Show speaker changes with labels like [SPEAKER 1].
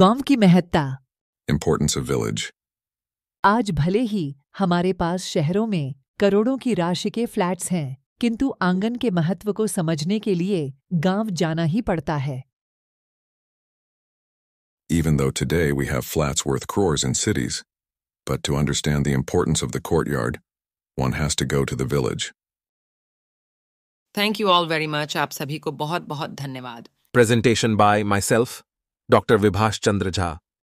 [SPEAKER 1] गांव की महत्ता
[SPEAKER 2] इम्पोर्टेंस ऑफ विलेज
[SPEAKER 1] आज भले ही हमारे पास शहरों में करोड़ों की राशि के फ्लैट्स हैं किंतु आंगन के महत्व को समझने के लिए गांव जाना ही पड़ता है
[SPEAKER 2] Even though today we have flats worth crores in cities, but to understand the
[SPEAKER 3] importance of the courtyard, one has to go to the village.
[SPEAKER 4] Thank you all very much. आप सभी को बहुत बहुत धन्यवाद
[SPEAKER 5] Presentation by myself, doctor Vibhash Chandra Jha